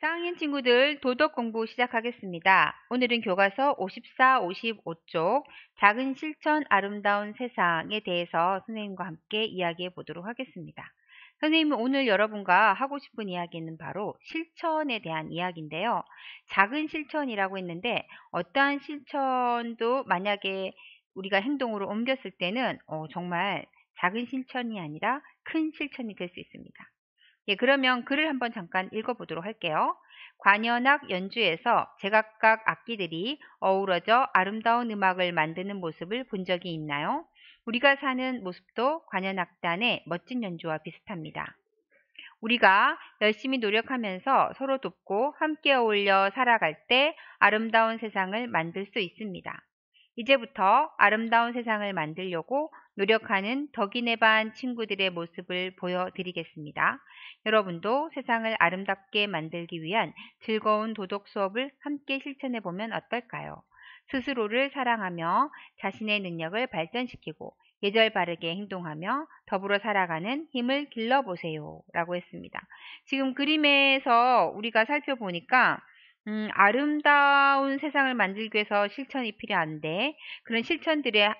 쌍인 친구들 도덕 공부 시작하겠습니다. 오늘은 교과서 54, 55쪽 작은 실천 아름다운 세상에 대해서 선생님과 함께 이야기해 보도록 하겠습니다. 선생님은 오늘 여러분과 하고 싶은 이야기는 바로 실천에 대한 이야기인데요. 작은 실천이라고 했는데 어떠한 실천도 만약에 우리가 행동으로 옮겼을 때는 어, 정말 작은 실천이 아니라 큰 실천이 될 수 있습니다. 예, 그러면 글을 한번 잠깐 읽어보도록 할게요. 관현악 연주에서 제각각 악기들이 어우러져 아름다운 음악을 만드는 모습을 본 적이 있나요? 우리가 사는 모습도 관현악단의 멋진 연주와 비슷합니다. 우리가 열심히 노력하면서 서로 돕고 함께 어울려 살아갈 때 아름다운 세상을 만들 수 있습니다. 이제부터 아름다운 세상을 만들려고 노력하는 덕인의 반 친구들의 모습을 보여드리겠습니다. 여러분도 세상을 아름답게 만들기 위한 즐거운 도덕 수업을 함께 실천해보면 어떨까요? 스스로를 사랑하며 자신의 능력을 발전시키고 예절 바르게 행동하며 더불어 살아가는 힘을 길러보세요. 라고 했습니다. 지금 그림에서 우리가 살펴보니까 음, 아름다운 세상을 만들기 위해서 실천이 필요한데 그런 실천들의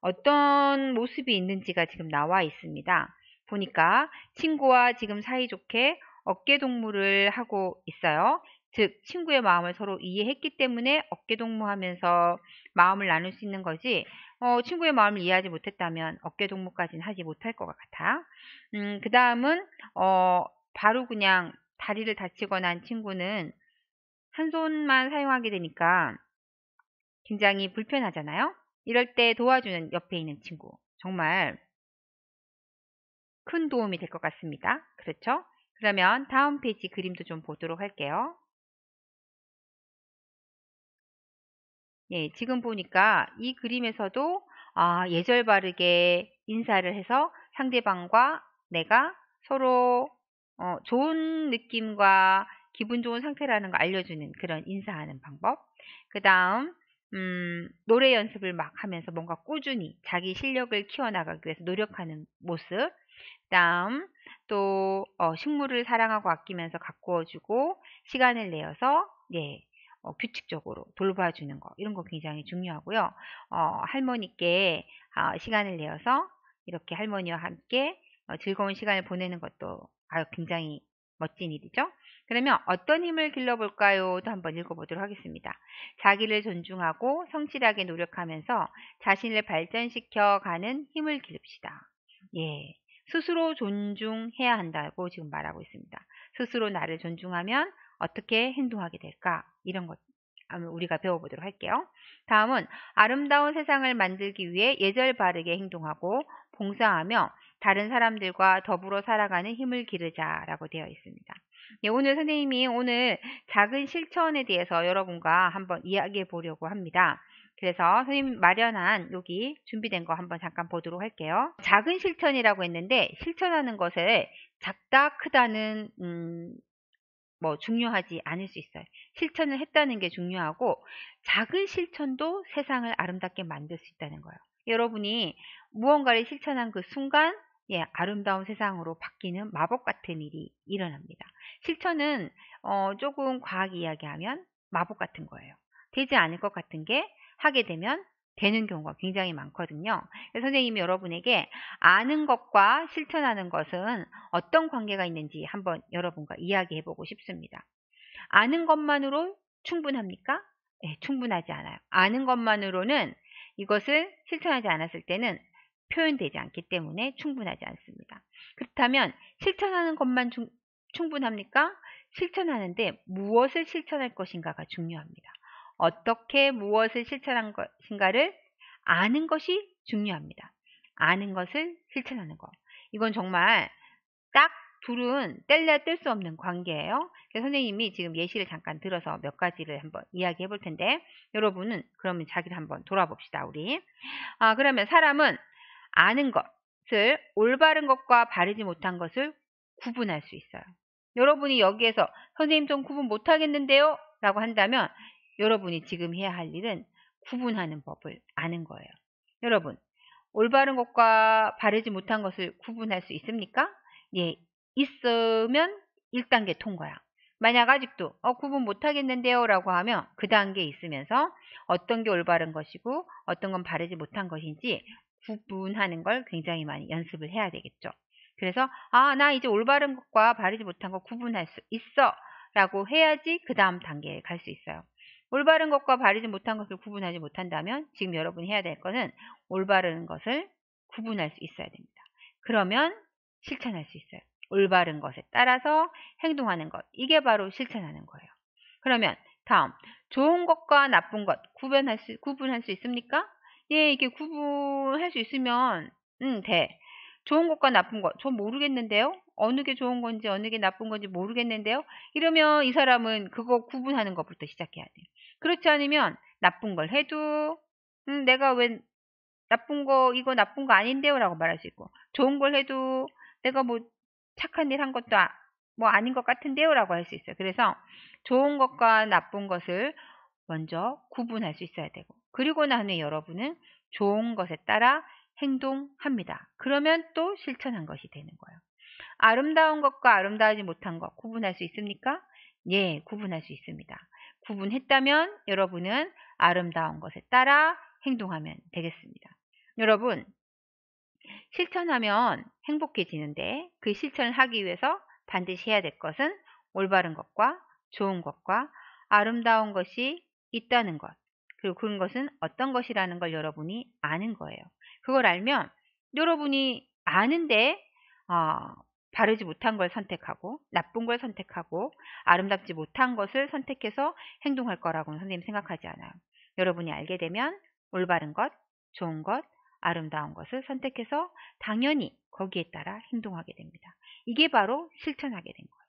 어떤 모습이 있는지가 지금 나와 있습니다. 보니까 친구와 지금 사이좋게 어깨동무를 하고 있어요. 즉 친구의 마음을 서로 이해했기 때문에 어깨동무하면서 마음을 나눌 수 있는 거지 어, 친구의 마음을 이해하지 못했다면 어깨동무까지는 하지 못할 것 같아. 음, 그 다음은 어, 바로 그냥 다리를 다치거나 한 친구는 한 손만 사용하게 되니까 굉장히 불편하잖아요. 이럴 때 도와주는 옆에 있는 친구 정말 큰 도움이 될 것 같습니다. 그렇죠? 그러면 다음 페이지 그림도 좀 보도록 할게요. 예, 지금 보니까 이 그림에서도 아, 예절 바르게 인사를 해서 상대방과 내가 서로 어, 좋은 느낌과 기분 좋은 상태라는 걸 알려주는 그런 인사하는 방법. 그 다음 음, 노래 연습을 막 하면서 뭔가 꾸준히 자기 실력을 키워나가기 위해서 노력하는 모습. 그 다음 또 어, 식물을 사랑하고 아끼면서 가꾸어주고 시간을 내어서 네 어, 규칙적으로 돌봐주는 거 이런 거 굉장히 중요하고요. 어, 할머니께 어, 시간을 내어서 이렇게 할머니와 함께 어, 즐거운 시간을 보내는 것도 아유, 굉장히 멋진 일이죠. 그러면 어떤 힘을 길러볼까요?도 한번 읽어보도록 하겠습니다. 자기를 존중하고 성실하게 노력하면서 자신을 발전시켜 가는 힘을 기릅시다. 예. 스스로 존중해야 한다고 지금 말하고 있습니다. 스스로 나를 존중하면 어떻게 행동하게 될까? 이런 것 우리가 배워보도록 할게요. 다음은 아름다운 세상을 만들기 위해 예절 바르게 행동하고 봉사하며 다른 사람들과 더불어 살아가는 힘을 기르자라고 되어 있습니다. 예, 오늘 선생님이 오늘 작은 실천에 대해서 여러분과 한번 이야기해 보려고 합니다. 그래서 선생님 마련한 여기 준비된 거 한번 잠깐 보도록 할게요. 작은 실천이라고 했는데 실천하는 것을 작다 크다는 음, 뭐 중요하지 않을 수 있어요. 실천을 했다는 게 중요하고 작은 실천도 세상을 아름답게 만들 수 있다는 거예요. 여러분이 무언가를 실천한 그 순간 예, 아름다운 세상으로 바뀌는 마법 같은 일이 일어납니다. 실천은 어, 조금 과학 이야기하면 마법 같은 거예요. 되지 않을 것 같은 게 하게 되면 되는 경우가 굉장히 많거든요. 선생님이 여러분에게 아는 것과 실천하는 것은 어떤 관계가 있는지 한번 여러분과 이야기해 보고 싶습니다. 아는 것만으로 충분합니까? 네, 충분하지 않아요. 아는 것만으로는 이것을 실천하지 않았을 때는 표현되지 않기 때문에 충분하지 않습니다. 그렇다면 실천하는 것만 중, 충분합니까? 실천하는데 무엇을 실천할 것인가가 중요합니다. 어떻게 무엇을 실천한 것인가를 아는 것이 중요합니다. 아는 것을 실천하는 것. 이건 정말 딱 둘은 뗄래야 뗄 수 없는 관계예요. 그래서 선생님이 지금 예시를 잠깐 들어서 몇 가지를 한번 이야기해 볼 텐데 여러분은 그러면 자기를 한번 돌아봅시다 우리. 아 그러면 사람은 아는 것을 올바른 것과 바르지 못한 것을 구분할 수 있어요. 여러분이 여기에서 선생님 좀 구분 못하겠는데요? 라고 한다면 여러분이 지금 해야 할 일은 구분하는 법을 아는 거예요. 여러분, 올바른 것과 바르지 못한 것을 구분할 수 있습니까? 예, 있으면 1단계 통과야. 만약 아직도 어, 구분 못하겠는데요 라고 하면 그단계 있으면서 어떤 게 올바른 것이고 어떤 건 바르지 못한 것인지 구분하는 걸 굉장히 많이 연습을 해야 되겠죠. 그래서 아, 나 이제 올바른 것과 바르지 못한 것 구분할 수 있어 라고 해야지 그 다음 단계에 갈 수 있어요. 올바른 것과 바르지 못한 것을 구분하지 못한다면 지금 여러분이 해야 될 것은 올바른 것을 구분할 수 있어야 됩니다. 그러면 실천할 수 있어요. 올바른 것에 따라서 행동하는 것. 이게 바로 실천하는 거예요. 그러면 다음 좋은 것과 나쁜 것 구분할 수, 구분할 수 있습니까? 예, 이게 렇 구분할 수 있으면 음, 돼. 좋은 것과 나쁜 것. 저 모르겠는데요. 어느 게 좋은 건지 어느 게 나쁜 건지 모르겠는데요. 이러면 이 사람은 그거 구분하는 것부터 시작해야 돼. 그렇지 않으면 나쁜 걸 해도 음, 내가 왜 나쁜 거 이거 나쁜 거 아닌데요라고 말할 수 있고 좋은 걸 해도 내가 뭐 착한 일 한 것도 아, 뭐 아닌 것 같은데요라고 할 수 있어요. 그래서 좋은 것과 나쁜 것을 먼저 구분할 수 있어야 되고 그리고 난 후에 여러분은 좋은 것에 따라 행동합니다. 그러면 또 실천한 것이 되는 거예요. 아름다운 것과 아름다우지 못한 것 구분할 수 있습니까? 예, 구분할 수 있습니다. 구분했다면 여러분은 아름다운 것에 따라 행동하면 되겠습니다. 여러분, 실천하면 행복해지는데 그 실천을 하기 위해서 반드시 해야 될 것은 올바른 것과 좋은 것과 아름다운 것이 있다는 것. 그리고 그것은 어떤 것이라는 걸 여러분이 아는 거예요. 그걸 알면 여러분이 아는데 어, 바르지 못한 걸 선택하고 나쁜 걸 선택하고 아름답지 못한 것을 선택해서 행동할 거라고는 선생님 생각하지 않아요. 여러분이 알게 되면 올바른 것, 좋은 것, 아름다운 것을 선택해서 당연히 거기에 따라 행동하게 됩니다. 이게 바로 실천하게 된 거예요.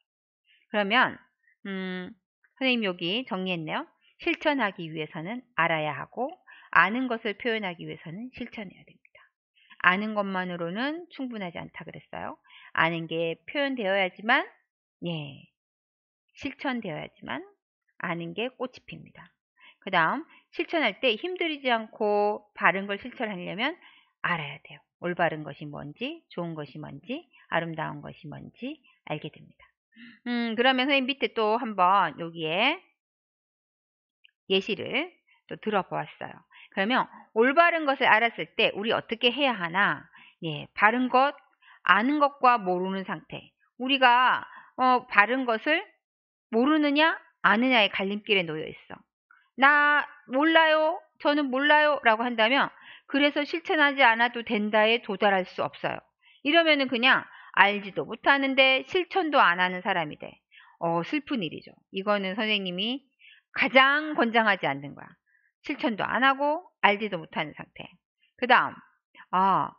그러면 음, 선생님 여기 정리했네요. 실천하기 위해서는 알아야 하고 아는 것을 표현하기 위해서는 실천해야 됩니다. 아는 것만으로는 충분하지 않다 그랬어요. 아는 게 표현되어야지만 예 실천되어야지만 아는 게 꽃이 핍니다. 그 다음 실천할 때 힘들이지 않고 바른 걸 실천하려면 알아야 돼요. 올바른 것이 뭔지, 좋은 것이 뭔지, 아름다운 것이 뭔지 알게 됩니다. 음, 그러면 선생님 밑에 또 한번 여기에 예시를 또 들어보았어요. 그러면 올바른 것을 알았을 때 우리 어떻게 해야 하나? 예, 바른 것, 아는 것과 모르는 상태. 우리가 어, 바른 것을 모르느냐, 아느냐의 갈림길에 놓여 있어. 나 몰라요. 저는 몰라요. 라고 한다면 그래서 실천하지 않아도 된다에 도달할 수 없어요. 이러면은 그냥 알지도 못하는데 실천도 안 하는 사람이 돼. 어, 슬픈 일이죠. 이거는 선생님이 가장 권장하지 않는 거야. 실천도 안 하고 알지도 못하는 상태. 그 다음, 아,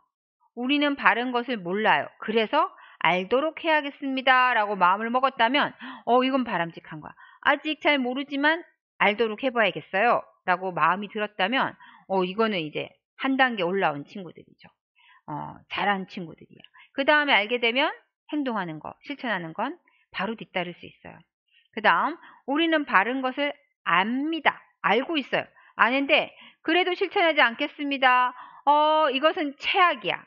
우리는 바른 것을 몰라요. 그래서 알도록 해야겠습니다. 라고 마음을 먹었다면, 어, 이건 바람직한 거야. 아직 잘 모르지만 알도록 해봐야겠어요. 라고 마음이 들었다면, 어, 이거는 이제 한 단계 올라온 친구들이죠. 어, 잘한 친구들이야. 그 다음에 알게 되면 행동하는 거, 실천하는 건 바로 뒤따를 수 있어요. 그 다음, 우리는 바른 것을 압니다. 알고 있어요. 아는데 그래도 실천하지 않겠습니다. 어, 이것은 최악이야.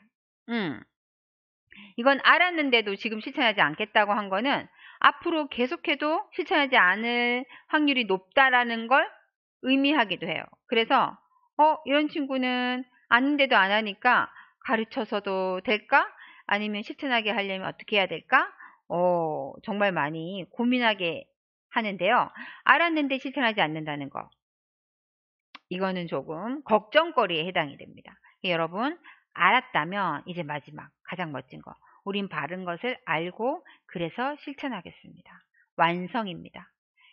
음. 이건 알았는데도 지금 실천하지 않겠다고 한 거는 앞으로 계속해도 실천하지 않을 확률이 높다라는 걸 의미하기도 해요. 그래서 어, 이런 친구는 아는데도 안 하니까 가르쳐서도 될까? 아니면 실천하게 하려면 어떻게 해야 될까? 어, 정말 많이 고민하게 하는데요. 알았는데 실천하지 않는다는 거. 이거는 조금 걱정거리에 해당이 됩니다. 그러니까 여러분, 알았다면 이제 마지막 가장 멋진 거. 우린 바른 것을 알고 그래서 실천하겠습니다. 완성입니다.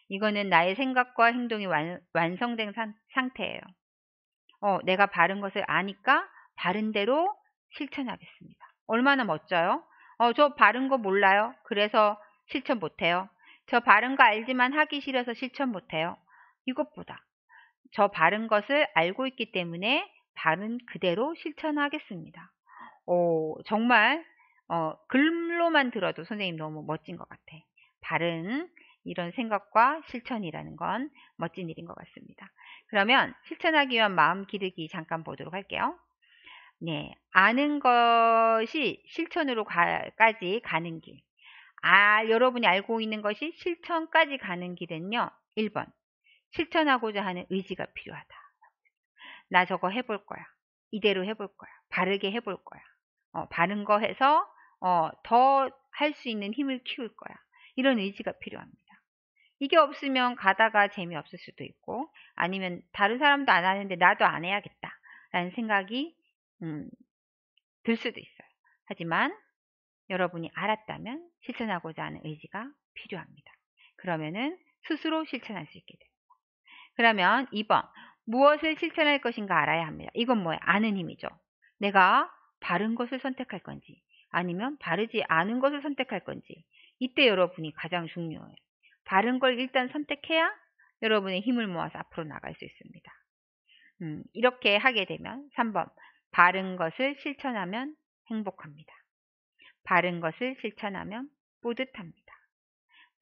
이거는 나의 생각과 행동이 완, 완성된 산, 상태예요. 어, 내가 바른 것을 아니까 바른 대로 실천하겠습니다. 얼마나 멋져요? 어, 저 바른 거 몰라요. 그래서 실천 못해요. 저 바른 거 알지만 하기 싫어서 실천 못해요. 이것보다 저 바른 것을 알고 있기 때문에 바른 그대로 실천하겠습니다. 오, 어, 정말 어, 글로만 들어도 선생님 너무 멋진 것 같아. 바른 이런 생각과 실천이라는 건 멋진 일인 것 같습니다. 그러면 실천하기 위한 마음 기르기 잠깐 보도록 할게요. 네, 아는 것이 실천으로까지 가는 길. 아, 여러분이 알고 있는 것이 실천까지 가는 길은요. 1번. 실천하고자 하는 의지가 필요하다. 나 저거 해볼 거야. 이대로 해볼 거야. 바르게 해볼 거야. 어, 바른 거 해서 어, 더 할 수 있는 힘을 키울 거야. 이런 의지가 필요합니다. 이게 없으면 가다가 재미없을 수도 있고 아니면 다른 사람도 안 하는데 나도 안 해야겠다. 라는 생각이 음, 들 수도 있어요. 하지만 여러분이 알았다면 실천하고자 하는 의지가 필요합니다. 그러면은 스스로 실천할 수 있게 됩니다. 그러면 2번 무엇을 실천할 것인가 알아야 합니다. 이건 뭐야? 아는 힘이죠. 내가 바른 것을 선택할 건지 아니면 바르지 않은 것을 선택할 건지 이때 여러분이 가장 중요해요. 바른 걸 일단 선택해야 여러분의 힘을 모아서 앞으로 나갈 수 있습니다. 음, 이렇게 하게 되면 3번 바른 것을 실천하면 행복합니다. 바른 것을 실천하면 뿌듯합니다.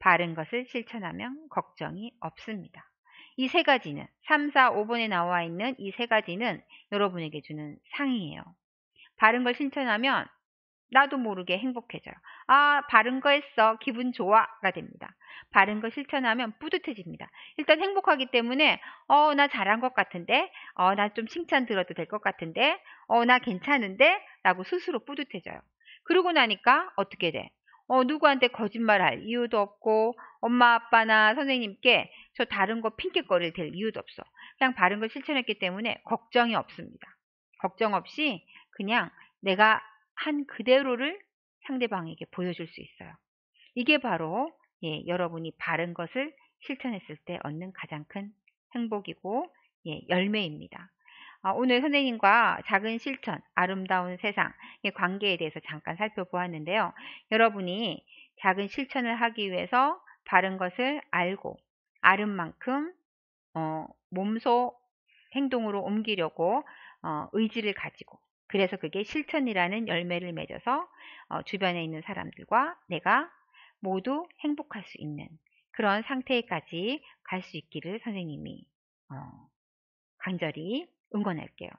바른 것을 실천하면 걱정이 없습니다. 이 세 가지는 3, 4, 5번에 나와 있는 이 세 가지는 여러분에게 주는 상이에요. 바른 걸 실천하면 나도 모르게 행복해져요. 아, 바른 거 했어. 기분 좋아가 됩니다. 바른 거 실천하면 뿌듯해집니다. 일단 행복하기 때문에 어, 나 잘한 것 같은데. 어, 나 좀 칭찬 들어도 될 것 같은데. 어, 나 괜찮은데. 라고 스스로 뿌듯해져요. 그러고 나니까 어떻게 돼? 어, 누구한테 거짓말할 이유도 없고 엄마 아빠나 선생님께 저 다른 거핑계거리될 이유도 없어. 그냥 바른 걸 실천했기 때문에 걱정이 없습니다. 걱정 없이 그냥 내가 한 그대로를 상대방에게 보여줄 수 있어요. 이게 바로 예, 여러분이 바른 것을 실천했을 때 얻는 가장 큰 행복이고 예, 열매입니다. 어, 오늘 선생님과 작은 실천, 아름다운 세상의 관계에 대해서 잠깐 살펴보았는데요. 여러분이 작은 실천을 하기 위해서 바른 것을 알고 아름 만큼 어, 몸소 행동으로 옮기려고 어, 의지를 가지고 그래서 그게 실천이라는 열매를 맺어서 어, 주변에 있는 사람들과 내가 모두 행복할 수 있는 그런 상태까지 갈 수 있기를 선생님이 어, 간절히 응원할게요.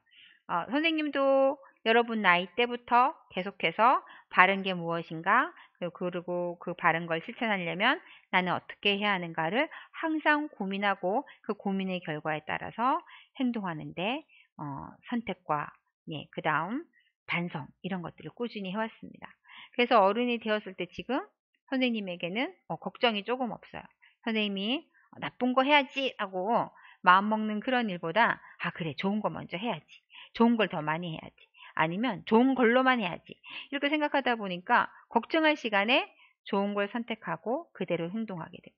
어, 선생님도 여러분 나이 때부터 계속해서 바른 게 무엇인가 그리고 그 바른 걸 실천하려면 나는 어떻게 해야 하는가를 항상 고민하고 그 고민의 결과에 따라서 행동하는데 어, 선택과 예, 그 다음 반성 이런 것들을 꾸준히 해왔습니다. 그래서 어른이 되었을 때 지금 선생님에게는 어, 걱정이 조금 없어요. 선생님이 나쁜 거 해야지 하고 마음먹는 그런 일보다 아 그래 좋은 거 먼저 해야지. 좋은 걸 더 많이 해야지. 아니면 좋은 걸로만 해야지. 이렇게 생각하다 보니까 걱정할 시간에 좋은 걸 선택하고 그대로 행동하게 됩니다.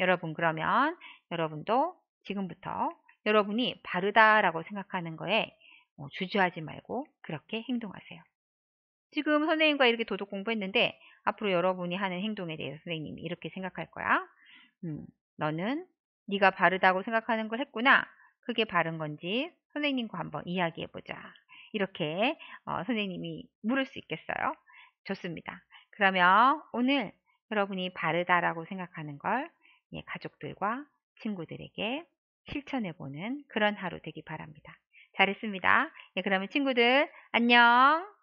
여러분 그러면 여러분도 지금부터 여러분이 바르다라고 생각하는 거에 어, 주저하지 말고 그렇게 행동하세요. 지금 선생님과 이렇게 도덕 공부했는데 앞으로 여러분이 하는 행동에 대해서 선생님이 이렇게 생각할 거야. 음, 너는 네가 바르다고 생각하는 걸 했구나. 그게 바른 건지 선생님과 한번 이야기해 보자. 이렇게 어, 선생님이 물을 수 있겠어요. 좋습니다. 그러면 오늘 여러분이 바르다라고 생각하는 걸 예, 가족들과 친구들에게 실천해 보는 그런 하루 되기 바랍니다. 잘했습니다. 예, 그러면 친구들 안녕.